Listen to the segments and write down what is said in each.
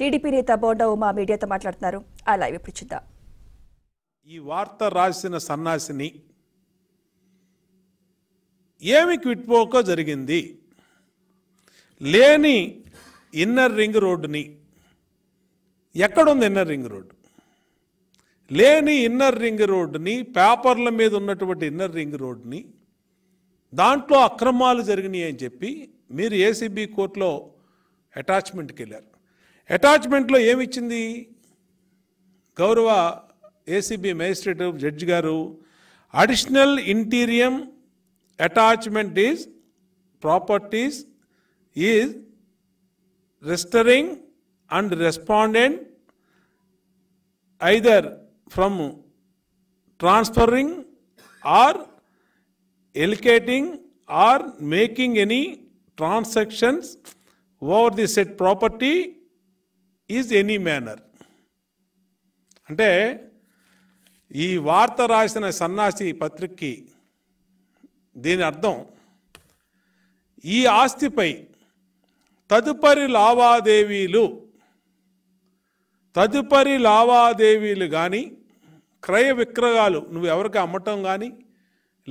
TDP నేత బోండా ఉమా మీడియాతో మాట్లాడుతున్నారు ఆ లైవ్ ఇప్పుడు చూద్దాం ఈ వార్త రాసిన సన్నాసిని ఏమి క్విట్పోకో జరిగింది లేని ఇన్నర్ రింగ్ రోడ్డుని ఎక్కడుంది ఇన్నర్ రింగ్ రోడ్డు లేని ఇన్నర్ రింగ్ రోడ్డుని పేపర్ల మీద ఉన్నటువంటి ఇన్నర్ రింగ్ రోడ్డుని దాంట్లో అక్రమాలు జరిగినాయి అని చెప్పి మీరు ఏసీబీ కోర్టులో అటాచ్మెంట్కి వెళ్ళారు అటాచ్మెంట్లో ఏమిచ్చింది గౌరవ ఏసీబీ మేజిస్ట్రేట్ జడ్జి గారు additional interim attachment is properties is restraining and respondent either from transferring or alienating or making any transactions over the set property is any manner అంటే ఈ వార్త రాసిన సన్నాసి పత్రికకి దీని అర్థం ఈ ఆస్తిపై తదుపరి లావాదేవీలు తదుపరి లావాదేవీలు కానీ క్రయ విక్రయాలు నువ్వు ఎవరికి అమ్మటం కానీ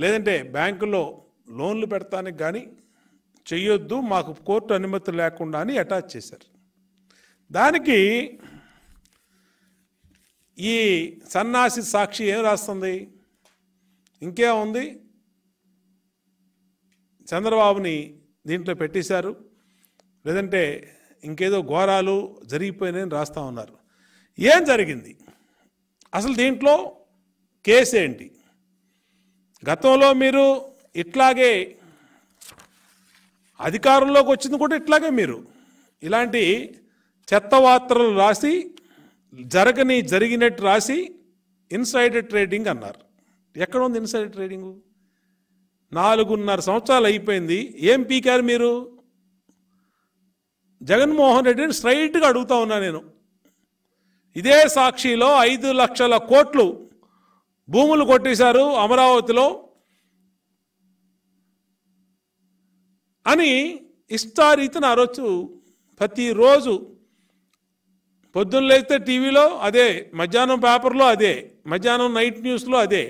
లేదంటే బ్యాంకులో లోన్లు పెడతానికి కానీ చెయ్యొద్దు మాకు కోర్టు అనుమతి లేకుండా అని అటాచ్ చేశారు దానికి ఈ సన్నాసి సాక్షి ఏం రాస్తుంది ఇంకేముంది చంద్రబాబుని దీంట్లో పెట్టేశారు లేదంటే ఇంకేదో ఘోరాలు జరిగిపోయినాయని రాస్తా ఉన్నారు ఏం జరిగింది అసలు దీంట్లో కేసు ఏంటి గతంలో మీరు ఇట్లాగే అధికారంలోకి వచ్చింది కూడా ఇట్లాగే మీరు ఇలాంటి చెత్తవాత్రలు రాసి జరగని జరిగినట్టు రాసి ఇన్సైడ్ ట్రేడింగ్ అన్నారు ఎక్కడ ఉంది ఇన్సైడ్ ట్రేడింగ్ నాలుగున్నర సంవత్సరాలు అయిపోయింది ఏం పీకారు మీరు జగన్మోహన్ రెడ్డిని స్ట్రైట్గా అడుగుతా ఉన్నా నేను ఇదే సాక్షిలో ఐదు లక్షల కోట్లు భూములు కొట్టేశారు అమరావతిలో అని ఇష్టారీతిని ఆ రోజు ప్రతిరోజు పొద్దున్న లేస్తే టీవీలో అదే మధ్యాహ్నం పేపర్లో అదే మధ్యాహ్నం నైట్ న్యూస్లో అదే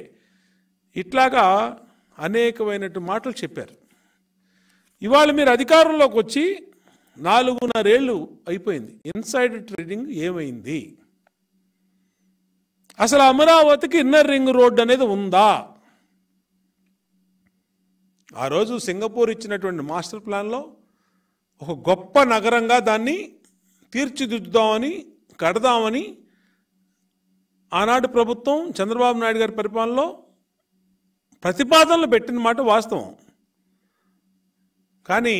ఇట్లాగా అనేకమైనటువంటి మాటలు చెప్పారు ఇవాళ మీరు అధికారంలోకి వచ్చి నాలుగున్నరేళ్ళు అయిపోయింది ఇన్సైడ్ ట్రేడింగ్ ఏమైంది అసలు అమరావతికి ఇన్నర్ రింగ్ రోడ్ అనేది ఉందా ఆ రోజు సింగపూర్ ఇచ్చినటువంటి మాస్టర్ ప్లాన్లో ఒక గొప్ప నగరంగా దాన్ని తీర్చిదిద్దుదామని కడదామని ఆనాటి ప్రభుత్వం చంద్రబాబు నాయుడు గారి పరిపాలనలో ప్రతిపాదనలు పెట్టిన మాట వాస్తవం కానీ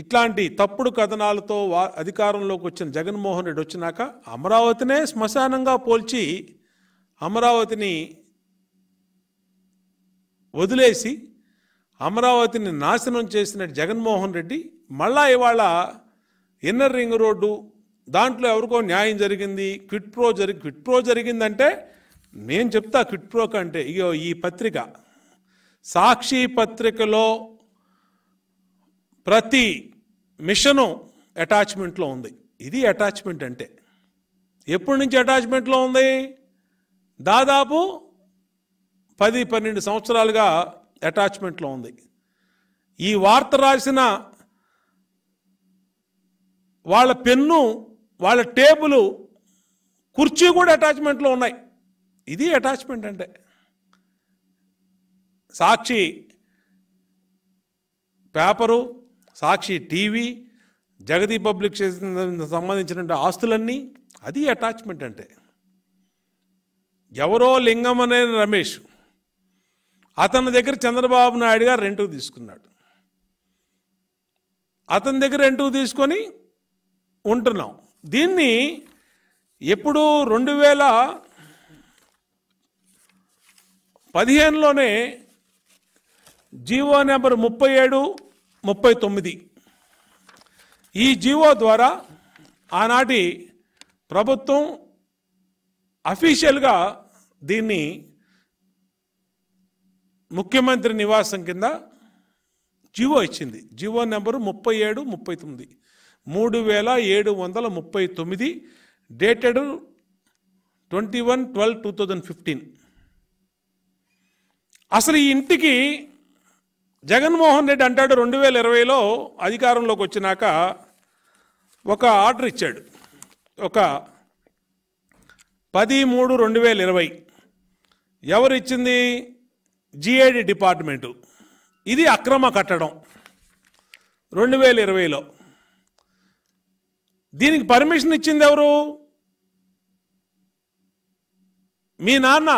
ఇట్లాంటి తప్పుడు కథనాలతో వా అధికారంలోకి వచ్చిన జగన్మోహన్ రెడ్డి వచ్చినాక అమరావతినే శ్మశానంగా పోల్చి అమరావతిని వదిలేసి అమరావతిని నాశనం చేసిన జగన్మోహన్ రెడ్డి మళ్ళా ఇవాళ ఇన్నర్ రింగ్ రోడ్డు దాంట్లో ఎవరికో న్యాయం జరిగింది క్విట్ ప్రో జరిగి క్విట్ ప్రో జరిగిందంటే నేను చెప్తా క్విట్ ప్రో కంటే ఇగో ఈ పత్రిక సాక్షి పత్రికలో ప్రతి మిషను అటాచ్మెంట్లో ఉంది ఇది అటాచ్మెంట్ అంటే ఎప్పటి నుంచి అటాచ్మెంట్లో ఉంది దాదాపు పది పన్నెండు సంవత్సరాలుగా అటాచ్మెంట్లో ఉంది ఈ వార్త రాసిన వాళ్ళ పెన్ను వాళ్ళ టేబుల్ కుర్చీ కూడా అటాచ్మెంట్లో ఉన్నాయి ఇది అటాచ్మెంట్ అంటే Sakshi paper Sakshi TV Jagati public సంబంధించిన ఆస్తులన్నీ అది అటాచ్మెంట్ అంటే ఎవరో లింగం అనే రమేష్ అతని దగ్గర చంద్రబాబు నాయుడు గారు రెంటుకు తీసుకున్నాడు అతని దగ్గర రెంటుకు తీసుకొని ఉంటున్నాం దీన్ని ఎప్పుడు రెండు వేల పదిహేనులోనే జీవో నెంబర్ ముప్పై ఏడు ముప్పై తొమ్మిది ఈ జీవో ద్వారా ఆనాటి ప్రభుత్వం అఫీషియల్గా దీన్ని ముఖ్యమంత్రి నివాసం కింద జీవో ఇచ్చింది జీవో నెంబరు ముప్పై ఏడు ముప్పై తొమ్మిది మూడు వేల ఏడు వందల ముప్పై తొమ్మిది dated twenty one twelve two thousand fifteen అసలు ఈ ఇంటికి జగన్మోహన్ రెడ్డి అంటాడు రెండు వేల ఇరవైలో అధికారంలోకి వచ్చినాక ఒక ఆర్డర్ ఇచ్చాడు ఒక పది మూడు రెండు వేల ఇరవై ఎవరు ఇచ్చింది జిఐడి డిపార్ట్మెంటు ఇది అక్రమ కట్టడం రెండు వేల ఇరవైలో దీనికి పర్మిషన్ ఇచ్చింది ఎవరు మీ నాన్న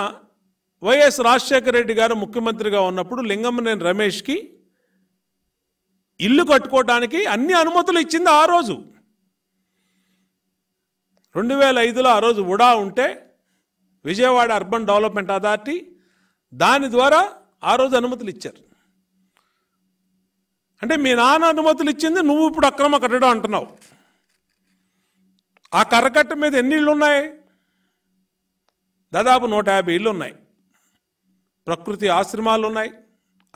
వైఎస్ రాజశేఖర రెడ్డి గారు ముఖ్యమంత్రిగా ఉన్నప్పుడు లింగంనేని రమేష్కి ఇల్లు కట్టుకోవడానికి అన్ని అనుమతులు ఇచ్చింది ఆ రోజు రెండు వేల ఐదులో ఆ రోజు ఉడా ఉంటే విజయవాడ అర్బన్ డెవలప్మెంట్ అథారిటీ దాని ద్వారా ఆ రోజు అనుమతులు ఇచ్చారు అంటే మీ నాన్న అనుమతులు ఇచ్చింది నువ్వు ఇప్పుడు అక్రమ కట్టడం అంటున్నావు ఆ కర్రకట్ట మీద ఎన్ని ఇళ్ళు ఉన్నాయి దాదాపు నూట యాభై ఇళ్ళు ఉన్నాయి ప్రకృతి ఆశ్రమాలు ఉన్నాయి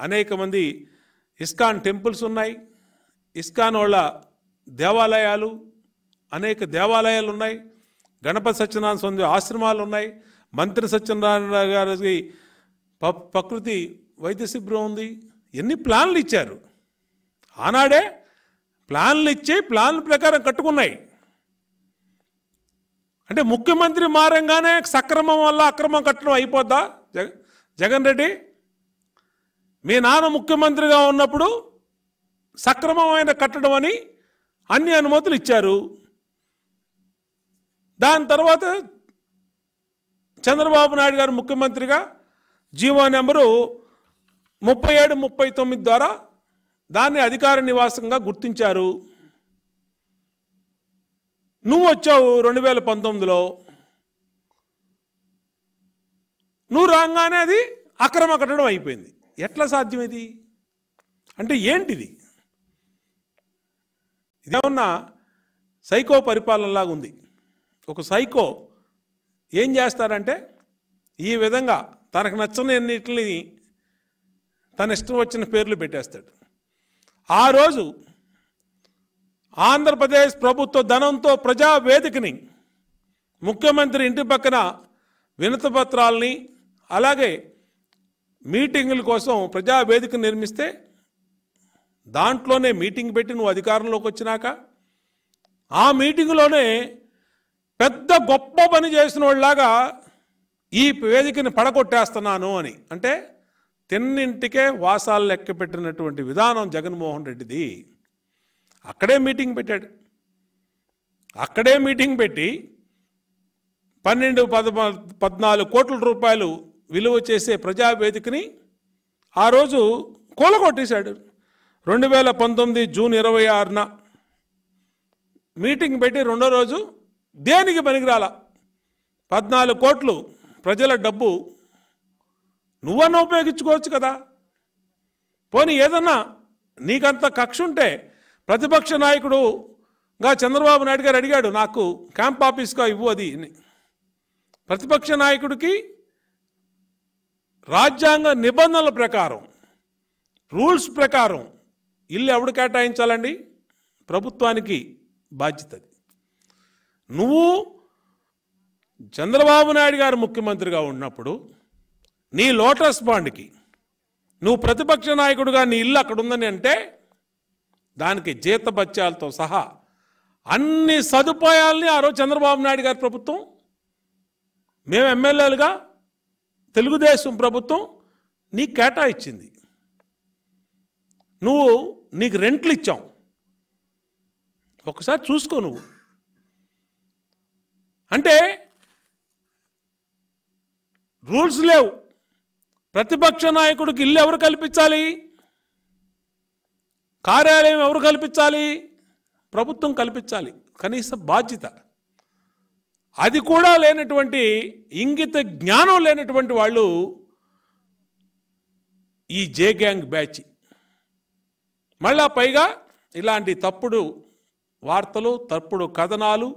అనేక మంది ఇస్కాన్ టెంపుల్స్ ఉన్నాయి ఇస్కాన్ వాళ్ళ దేవాలయాలు అనేక దేవాలయాలు ఉన్నాయి గణపతి సత్యనారాయణ స్వామి ఆశ్రమాలు ఉన్నాయి మంత్రి సత్యనారాయణ గారికి ప్రకృతి వైద్య శిబిరం ఉంది ఎన్ని ప్లాన్లు ఇచ్చారు ఆనాడే ప్లాన్లు ఇచ్చి ప్లాన్ల ప్రకారం కట్టుకున్నాయి అంటే ముఖ్యమంత్రి మారంగానే సక్రమం వల్ల అక్రమం కట్టడం అయిపోద్దా జగన్ రెడ్డి మీ నాన్న ముఖ్యమంత్రిగా ఉన్నప్పుడు సక్రమమైన కట్టడం అని అన్ని అనుమతులు ఇచ్చారు దాని తర్వాత చంద్రబాబు నాయుడు గారు ముఖ్యమంత్రిగా జీవో నెంబరు ముప్పై ఏడు ముప్పై తొమ్మిది ద్వారా దాన్ని అధికార నివాసంగా గుర్తించారు నువ్వు వచ్చావు రెండు వేల పంతొమ్మిదిలో నువ్వు రాగానే అది అక్రమ కట్టడం అయిపోయింది ఎట్లా సాధ్యం ఇది అంటే ఏంటిది ఇదేమన్నా సైకో పరిపాలనలాగా ఉంది ఒక సైకో ఏం చేస్తారంటే ఈ విధంగా తనకు నచ్చని తన ఇష్టం వచ్చిన పేర్లు పెట్టేస్తాడు ఆ రోజు ఆంధ్రప్రదేశ్ ప్రభుత్వ ధనంతో ప్రజావేదికని ముఖ్యమంత్రి ఇంటి పక్కన వినతపత్రాలని అలాగే మీటింగుల కోసం ప్రజావేదిక నిర్మిస్తే దాంట్లోనే మీటింగ్ పెట్టి నువ్వు అధికారంలోకి వచ్చినాక ఆ మీటింగులోనే పెద్ద గొప్ప పని చేసిన వాళ్ళలాగా ఈ వేదికని పడగొట్టేస్తున్నాను అని అంటే తిన్నింటికే వాసాలు లెక్క పెట్టినటువంటి విధానం జగన్మోహన్ రెడ్డిది అక్కడే మీటింగ్ పెట్టాడు అక్కడే మీటింగ్ పెట్టి పన్నెండు పద పద్నాలుగు కోట్ల రూపాయలు విలువ చేసే ప్రజావేదికని ఆ రోజు కూలగొట్టేశాడు రెండు వేల పంతొమ్మిది జూన్ ఇరవై ఆరున మీటింగ్ పెట్టి రెండో రోజు దేనికి పనికిరాల పద్నాలుగు కోట్లు ప్రజల డబ్బు నువ్వన్నా ఉపయోగించుకోవచ్చు కదా పోనీ ఏదన్నా నీకంత కక్ష ఉంటే ప్రతిపక్ష నాయకుడుగా చంద్రబాబు నాయుడు గారు అడిగాడు నాకు క్యాంప్ ఆఫీస్గా ఇవ్వు అది ప్రతిపక్ష నాయకుడికి రాజ్యాంగ నిబంధనల ప్రకారం రూల్స్ ప్రకారం ఇల్లు ఎవడు కేటాయించాలండి ప్రభుత్వానికి బాధ్యత నువ్వు చంద్రబాబు నాయుడు గారు ముఖ్యమంత్రిగా ఉన్నప్పుడు నీ లోటస్ బాండ్కి నువ్వు ప్రతిపక్ష నాయకుడుగా నీ ఇల్లు అక్కడ ఉందని అంటే దానికి జీతభత్యాలతో సహా అన్ని సదుపాయాలని ఆ రోజు చంద్రబాబు నాయుడు గారి ప్రభుత్వం మేము ఎమ్మెల్యేలుగా తెలుగుదేశం ప్రభుత్వం నీకు కేటాయించింది నువ్వు నీకు రెంట్లు ఇచ్చాం ఒకసారి చూసుకో నువ్వు అంటే రూల్స్ లేవు ప్రతిపక్ష నాయకుడికి ఇల్లు ఎవరు కల్పించాలి కార్యాలయం ఎవరు కల్పించాలి ప్రభుత్వం కల్పించాలి కనీస బాధ్యత అది కూడా లేనటువంటి ఇంగిత జ్ఞానం లేనటువంటి వాళ్ళు ఈ జే గ్యాంగ్ బ్యాచ్ మళ్ళా పైగా ఇలాంటి తప్పుడు వార్తలు తప్పుడు కథనాలు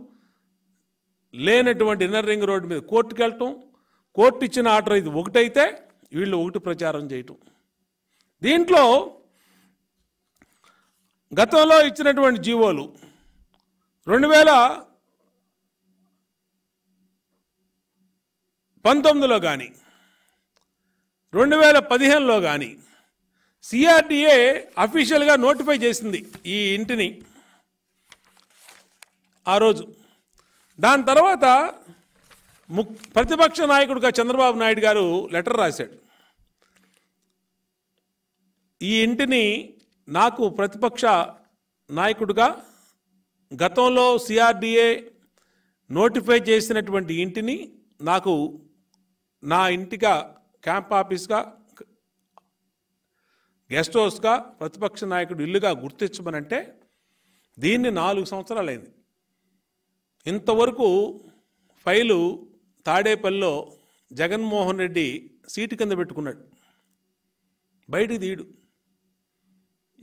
లేనటువంటి ఇన్నర్ రింగ్ రోడ్డు మీద కోర్టుకు వెళ్ళటం కోర్టు ఇచ్చిన ఆర్డర్ ఇది ఒకటైతే వీళ్ళు ఒకటి ప్రచారం చేయటం దీంట్లో గతంలో ఇచ్చినటువంటి జీవోలు రెండు వేల పంతొమ్మిదిలో కానీ రెండు వేల పదిహేనులో కానీ సిఆర్డిఏ అఫీషియల్గా నోటిఫై చేసింది ఈ ఇంటిని ఆ రోజు దాని తర్వాత ముక్ ప్రతిపక్ష నాయకుడుగా చంద్రబాబు నాయుడు గారు లెటర్ రాశాడు ఈ ఇంటిని నాకు ప్రతిపక్ష నాయకుడుగా గతంలో సిఆర్డిఏ నోటిఫై చేసినటువంటి ఇంటిని నాకు నా ఇంటిగా క్యాంప్ ఆఫీస్గా గెస్ట్ హౌస్గా ప్రతిపక్ష నాయకుడు ఇల్లుగా గుర్తించమనంటే దీన్ని నాలుగు సంవత్సరాలైంది ఇంతవరకు ఫైలు తాడేపల్లిలో జగన్మోహన్ రెడ్డి సీటు కింద పెట్టుకున్నాడు బయటికి తీయడు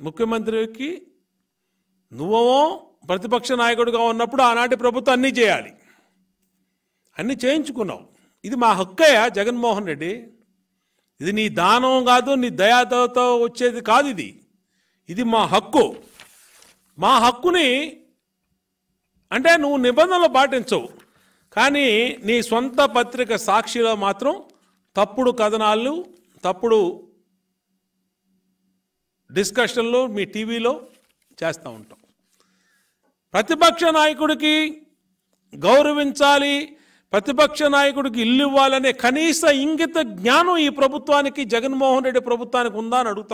ముఖ్యమంత్రికి నువ్వు ప్రతిపక్ష నాయకుడిగా ఉన్నప్పుడు ఆనాటి ప్రభుత్వం అన్నీ చేయాలి అన్నీ చేయించుకున్నావు ఇది మా హక్కయ్య జగన్మోహన్ రెడ్డి ఇది నీ దానం కాదు నీ దయాతో వచ్చేది కాదు ఇది ఇది మా హక్కు మా హక్కుని అంటే నువ్వు నిబంధనలు పాటించవు కానీ నీ సొంత పత్రిక సాక్షిలో మాత్రం తప్పుడు కథనాలు తప్పుడు డిస్కషన్లు మీ టీవీలో చేస్తూ ఉంటాం ప్రతిపక్ష నాయకుడికి గౌరవించాలి ప్రతిపక్ష నాయకుడికి ఇల్లు ఇవ్వాలనే కనీస ఇంగిత జ్ఞానం ఈ ప్రభుత్వానికి జగన్మోహన్ రెడ్డి ప్రభుత్వానికి ఉందా అని అడుగుతాం